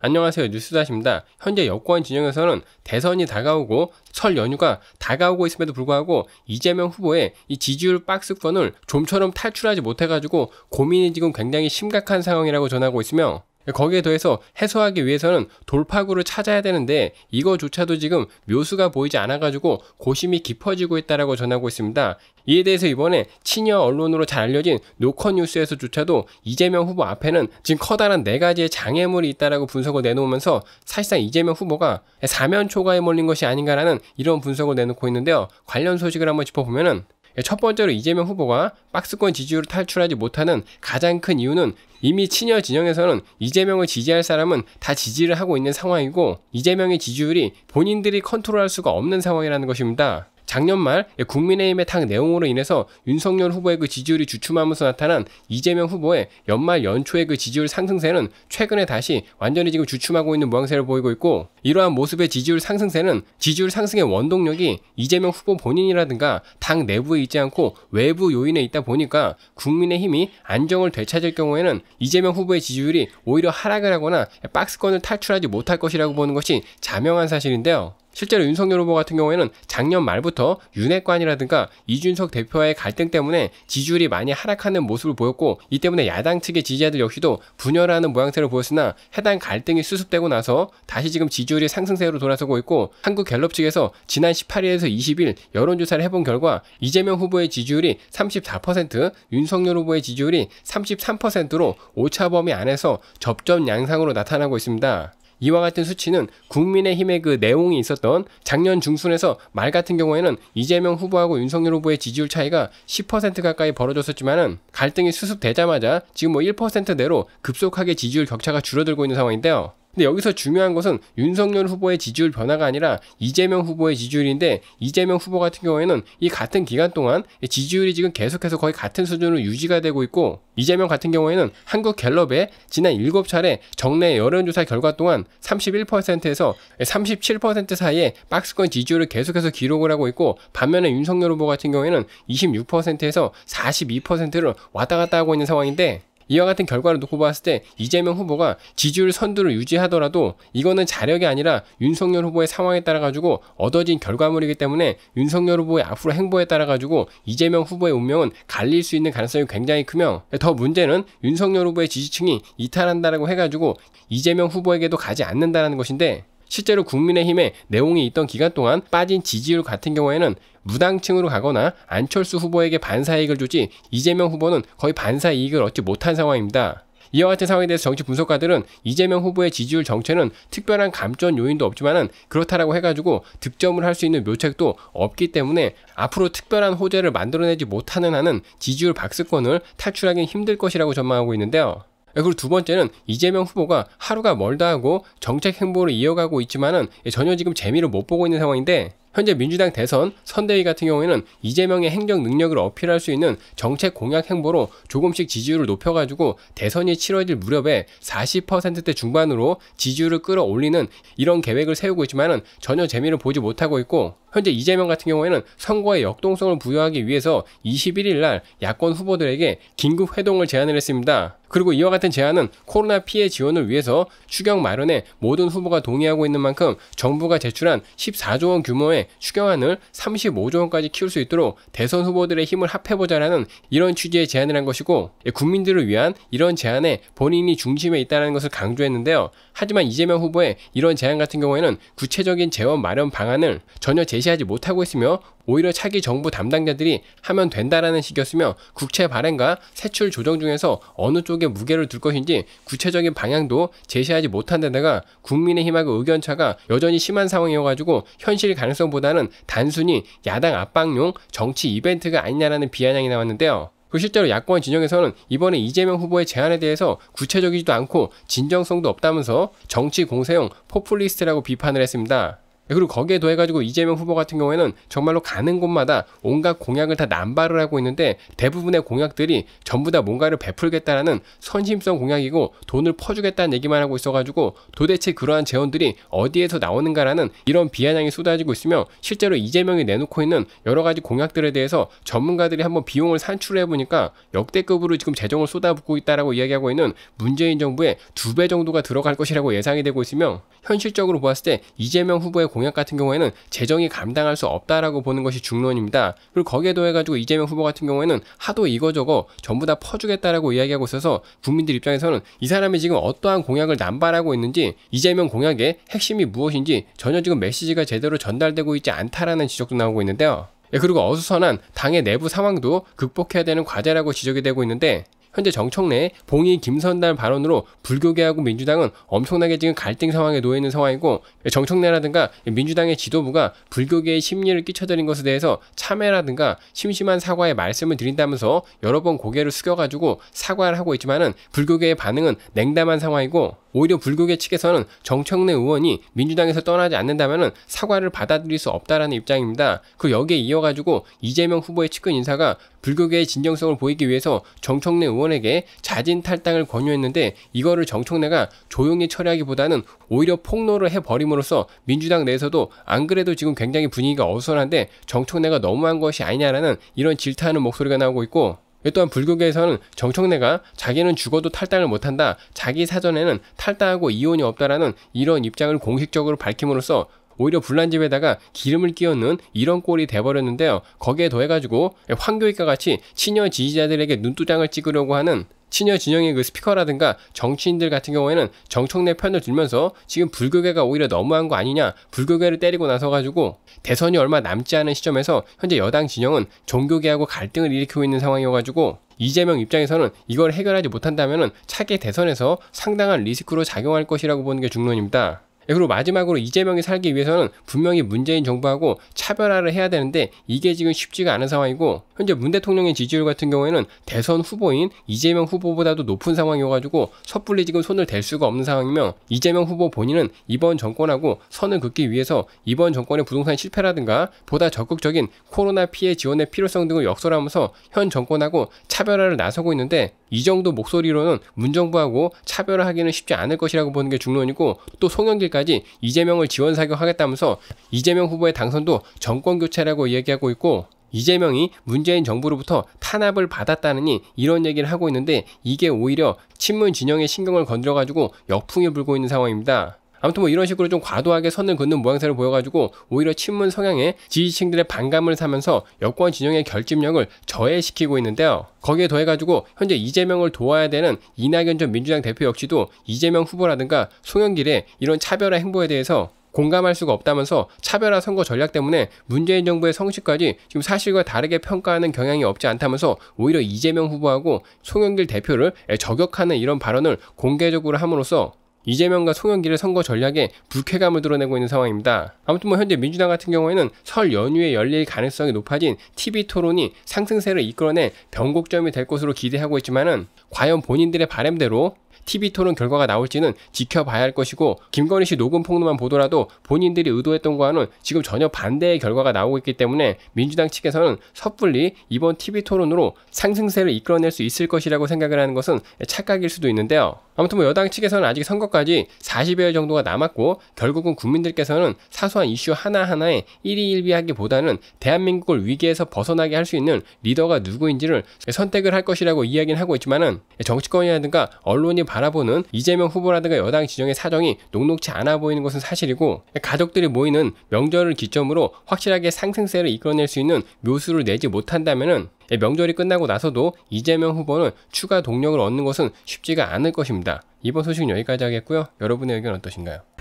안녕하세요. 뉴스다십니다. 현재 여권 진영에서는 대선이 다가오고 설 연휴가 다가오고 있음에도 불구하고 이재명 후보의 이 지지율 박스권을 좀처럼 탈출하지 못해가지고 고민이 지금 굉장히 심각한 상황이라고 전하고 있으며 거기에 더해서 해소하기 위해서는 돌파구를 찾아야 되는데 이거조차도 지금 묘수가 보이지 않아가지고 고심이 깊어지고 있다라고 전하고 있습니다. 이에 대해서 이번에 친여 언론으로 잘 알려진 노컷뉴스에서조차도 이재명 후보 앞에는 지금 커다란 네 가지의 장애물이 있다라고 분석을 내놓으면서 사실상 이재명 후보가 사면 초과에 몰린 것이 아닌가라는 이런 분석을 내놓고 있는데요. 관련 소식을 한번 짚어보면은 예, 첫 번째로 이재명 후보가 박스권 지지율을 탈출하지 못하는 가장 큰 이유는 이미 친여 진영에서는 이재명을 지지할 사람은 다 지지를 하고 있는 상황이고 이재명의 지지율이 본인들이 컨트롤할 수가 없는 상황이라는 것입니다. 작년 말 국민의힘의 당 내용으로 인해서 윤석열 후보의 그 지지율이 주춤하면서 나타난 이재명 후보의 연말 연초의 그 지지율 상승세는 최근에 다시 완전히 지금 주춤하고 있는 모양새를 보이고 있고 이러한 모습의 지지율 상승세는 지지율 상승의 원동력이 이재명 후보 본인이라든가 당 내부에 있지 않고 외부 요인에 있다 보니까 국민의힘이 안정을 되찾을 경우에는 이재명 후보의 지지율이 오히려 하락을 하거나 박스권을 탈출하지 못할 것이라고 보는 것이 자명한 사실인데요. 실제로 윤석열 후보 같은 경우에는 작년 말부터 윤핵관이라든가 이준석 대표와의 갈등 때문에 지지율이 많이 하락하는 모습을 보였고 이 때문에 야당 측의 지지자들 역시도 분열하는 모양새를 보였으나 해당 갈등이 수습되고 나서 다시 지금 지지율이 상승세로 돌아서고 있고 한국 갤럽 측에서 지난 18일에서 20일 여론조사를 해본 결과 이재명 후보의 지지율이 34%, 윤석열 후보의 지지율이 33%로 오차범위 안에서 접점 양상으로 나타나고 있습니다. 이와 같은 수치는 국민의힘의 그 내용이 있었던 작년 중순에서 말 같은 경우에는 이재명 후보하고 윤석열 후보의 지지율 차이가 10% 가까이 벌어졌었지만은 갈등이 수습되자마자 지금 뭐1% 내로 급속하게 지지율 격차가 줄어들고 있는 상황인데요. 근데 여기서 중요한 것은 윤석열 후보의 지지율 변화가 아니라 이재명 후보의 지지율인데 이재명 후보 같은 경우에는 이 같은 기간 동안 지지율이 지금 계속해서 거의 같은 수준으로 유지가 되고 있고 이재명 같은 경우에는 한국 갤럽의 지난 7차례 정례 여론조사 결과 동안 31%에서 37% 사이에 박스권 지지율을 계속해서 기록을 하고 있고 반면에 윤석열 후보 같은 경우에는 26%에서 42%를 왔다 갔다 하고 있는 상황인데 이와 같은 결과를 놓고 봤을 때 이재명 후보가 지지율 선두를 유지하더라도 이거는 자력이 아니라 윤석열 후보의 상황에 따라 가지고 얻어진 결과물이기 때문에 윤석열 후보의 앞으로 행보에 따라 가지고 이재명 후보의 운명은 갈릴 수 있는 가능성이 굉장히 크며 더 문제는 윤석열 후보의 지지층이 이탈한다라고 해가지고 이재명 후보에게도 가지 않는다라는 것인데 실제로 국민의힘에 내용이 있던 기간 동안 빠진 지지율 같은 경우에는 무당층으로 가거나 안철수 후보에게 반사이익을 주지 이재명 후보는 거의 반사이익을 얻지 못한 상황입니다. 이와 같은 상황에 대해서 정치 분석가들은 이재명 후보의 지지율 정체는 특별한 감전 요인도 없지만은 그렇다라고 해가지고 득점을 할 수 있는 묘책도 없기 때문에 앞으로 특별한 호재를 만들어내지 못하는 한은 지지율 박스권을 탈출하기 힘들 것이라고 전망하고 있는데요. 그리고 두 번째는 이재명 후보가 하루가 멀다 하고 정책 행보를 이어가고 있지만은 전혀 지금 재미를 못 보고 있는 상황인데 현재 민주당 대선 선대위 같은 경우에는 이재명의 행정 능력을 어필할 수 있는 정책 공약 행보로 조금씩 지지율을 높여가지고 대선이 치러질 무렵에 40%대 중반으로 지지율을 끌어올리는 이런 계획을 세우고 있지만은 전혀 재미를 보지 못하고 있고 현재 이재명 같은 경우에는 선거의 역동성을 부여하기 위해서 21일 날 야권 후보들에게 긴급 회동을 제안을 했습니다. 그리고 이와 같은 제안은 코로나 피해 지원을 위해서 추경 마련에 모든 후보가 동의하고 있는 만큼 정부가 제출한 14조 원 규모의 추경안을 35조 원까지 키울 수 있도록 대선 후보들의 힘을 합해보자라는 이런 취지의 제안을 한 것이고 예, 국민들을 위한 이런 제안에 본인이 중심에 있다는 것을 강조했는데요. 하지만 이재명 후보의 이런 제안 같은 경우에는 구체적인 재원 마련 방안을 전혀 제시하지 못하고 있으며 오히려 차기 정부 담당자들이 하면 된다라는 식이었으며 국채 발행과 세출 조정 중에서 어느 쪽에 무게를 둘 것인지 구체적인 방향도 제시하지 못한 데다가 국민의힘하고 의견차가 여전히 심한 상황이어가지고 현실 가능성보다는 단순히 야당 압박용 정치 이벤트가 아니냐라는 비아냥이 나왔는데요. 그 실제로 야권 진영에서는 이번에 이재명 후보의 제안에 대해서 구체적이지도 않고 진정성도 없다면서 정치 공세용 포퓰리스트라고 비판을 했습니다. 예, 그리고 거기에 더해가지고 이재명 후보 같은 경우에는 정말로 가는 곳마다 온갖 공약을 다 남발을 하고 있는데 대부분의 공약들이 전부 다 뭔가를 베풀겠다라는 선심성 공약이고 돈을 퍼주겠다는 얘기만 하고 있어가지고 도대체 그러한 재원들이 어디에서 나오는가라는 이런 비아냥이 쏟아지고 있으며 실제로 이재명이 내놓고 있는 여러 가지 공약들에 대해서 전문가들이 한번 비용을 산출해 보니까 역대급으로 지금 재정을 쏟아붓고 있다라고 이야기하고 있는 문재인 정부의 두 배 정도가 들어갈 것이라고 예상이 되고 있으며 현실적으로 보았을 때 이재명 후보의 공약 같은 경우에는 재정이 감당할 수 없다라고 보는 것이 중론입니다. 그리고 거기에 더해가지고 이재명 후보 같은 경우에는 하도 이거저거 전부 다 퍼주겠다라고 이야기하고 있어서 국민들 입장에서는 이 사람이 지금 어떠한 공약을 남발하고 있는지 이재명 공약의 핵심이 무엇인지 전혀 지금 메시지가 제대로 전달되고 있지 않다라는 지적도 나오고 있는데요. 예, 그리고 어수선한 당의 내부 상황도 극복해야 되는 과제라고 지적이 되고 있는데 현재 정청래, 봉이, 김선달 발언으로 불교계하고 민주당은 엄청나게 지금 갈등 상황에 놓여 있는 상황이고 정청래라든가 민주당의 지도부가 불교계의 심리를 끼쳐드린 것에 대해서 참회라든가 심심한 사과의 말씀을 드린다면서 여러 번 고개를 숙여가지고 사과를 하고 있지만은 불교계의 반응은 냉담한 상황이고 오히려 불교계 측에서는 정청래 의원이 민주당에서 떠나지 않는다면 사과를 받아들일 수 없다라는 입장입니다. 그 여기에 이어가지고 이재명 후보의 측근 인사가 불교계의 진정성을 보이기 위해서 정청래 의원에게 자진 탈당을 권유했는데 이거를 정청래가 조용히 처리하기보다는 오히려 폭로를 해버림으로써 민주당 내에서도 안 그래도 지금 굉장히 분위기가 어수선한데 정청래가 너무한 것이 아니냐라는 이런 질타하는 목소리가 나오고 있고 또한 불교계에서는 정청래가 자기는 죽어도 탈당을 못한다, 자기 사전에는 탈당하고 이혼이 없다라는 이런 입장을 공식적으로 밝힘으로써 오히려 불난집에다가 기름을 끼얹는 이런 꼴이 돼버렸는데요. 거기에 더해가지고 황교익과 같이 친여 지지자들에게 눈두장을 찍으려고 하는 친여 진영의 그 스피커라든가 정치인들 같은 경우에는 정청래 편을 들면서 지금 불교계가 오히려 너무한 거 아니냐 불교계를 때리고 나서 가지고 대선이 얼마 남지 않은 시점에서 현재 여당 진영은 종교계하고 갈등을 일으키고 있는 상황이어 가지고 이재명 입장에서는 이걸 해결하지 못한다면 차기 대선에서 상당한 리스크로 작용할 것이라고 보는 게 중론입니다. 그리고 마지막으로 이재명이 살기 위해서는 분명히 문재인 정부하고 차별화를 해야 되는데 이게 지금 쉽지가 않은 상황이고 현재 문 대통령의 지지율 같은 경우에는 대선 후보인 이재명 후보보다도 높은 상황이어가지고 섣불리 지금 손을 댈 수가 없는 상황이며 이재명 후보 본인은 이번 정권하고 선을 긋기 위해서 이번 정권의 부동산 실패라든가 보다 적극적인 코로나 피해 지원의 필요성 등을 역설하면서 현 정권하고 차별화를 나서고 있는데 이 정도 목소리로는 문정부하고 차별화하기는 쉽지 않을 것이라고 보는 게 중론이고 또 송영길까지 2 0까지 이재명을 지원 사격하겠다면서 이재명 후보의 당선도 정권 교체라고 이야기하고 있고 이재명이 문재인 정부로부터 탄압을 받았다느니 이런 얘기를 하고 있는데 이게 오히려 친문 진영의 신경을 건드려가지고 역풍이 불고 있는 상황입니다. 아무튼 뭐 이런 식으로 좀 과도하게 선을 긋는 모양새를 보여가지고 오히려 친문 성향의 지지층들의 반감을 사면서 여권 진영의 결집력을 저해시키고 있는데요. 거기에 더해가지고 현재 이재명을 도와야 되는 이낙연 전 민주당 대표 역시도 이재명 후보라든가 송영길의 이런 차별화 행보에 대해서 공감할 수가 없다면서 차별화 선거 전략 때문에 문재인 정부의 성실까지 지금 사실과 다르게 평가하는 경향이 없지 않다면서 오히려 이재명 후보하고 송영길 대표를 저격하는 이런 발언을 공개적으로 함으로써 이재명과 송영길의 선거 전략에 불쾌감을 드러내고 있는 상황입니다. 아무튼 뭐 현재 민주당 같은 경우에는 설 연휴에 열릴 가능성이 높아진 TV 토론이 상승세를 이끌어낼 변곡점이 될 것으로 기대하고 있지만은 과연 본인들의 바램대로 TV 토론 결과가 나올지는 지켜봐야 할 것이고 김건희 씨 녹음 폭로만 보더라도 본인들이 의도했던 거와는 지금 전혀 반대의 결과가 나오고 있기 때문에 민주당 측에서는 섣불리 이번 TV 토론으로 상승세를 이끌어낼 수 있을 것이라고 생각을 하는 것은 착각일 수도 있는데요. 아무튼 뭐 여당 측에서는 아직 선거까지 40여일 정도가 남았고 결국은 국민들께서는 사소한 이슈 하나하나에 일희일비하기보다는 대한민국을 위기에서 벗어나게 할 수 있는 리더가 누구인지를 선택을 할 것이라고 이야기는 하고 있지만은 정치권이라든가 언론이 바 바라보는 이재명 후보라든가 여당 지정의 사정이 녹록치 않아 보이는 것은 사실이고 가족들이 모이는 명절을 기점으로 확실하게 상승세를 이끌어낼 수 있는 묘수를 내지 못한다면은 예, 명절이 끝나고 나서도 이재명 후보는 추가 동력을 얻는 것은 쉽지가 않을 것입니다. 이번 소식 은 여기까지 하겠고요. 여러분의 의견 어떠신가요?